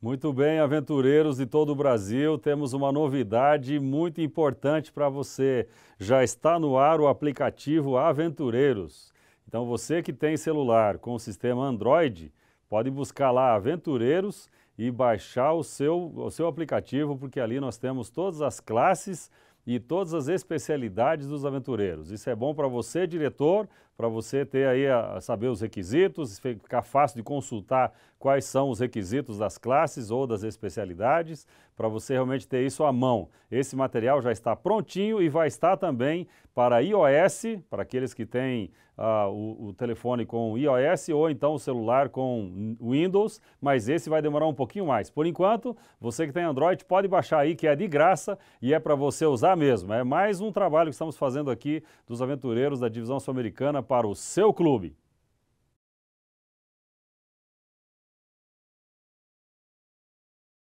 Muito bem, aventureiros de todo o Brasil, temos uma novidade muito importante para você. Já está no ar o aplicativo Aventureiros. Então, você que tem celular com o sistema Android, pode buscar lá Aventureiros e baixar o seu, o seu aplicativo, porque ali nós temos todas as classes e todas as especialidades dos aventureiros. Isso é bom para você, diretor, para você ter aí a, saber os requisitos, ficar fácil de consultar quais são os requisitos das classes ou das especialidades, para você realmente ter isso à mão. Esse material já está prontinho e vai estar também para iOS, para aqueles que têm ah, o, o telefone com iOS ou então o celular com Windows, mas esse vai demorar um pouquinho mais. Por enquanto, você que tem Android pode baixar aí que é de graça e é para você usar mesmo. É mais um trabalho que estamos fazendo aqui dos aventureiros da Divisão Sul-Americana para o seu clube.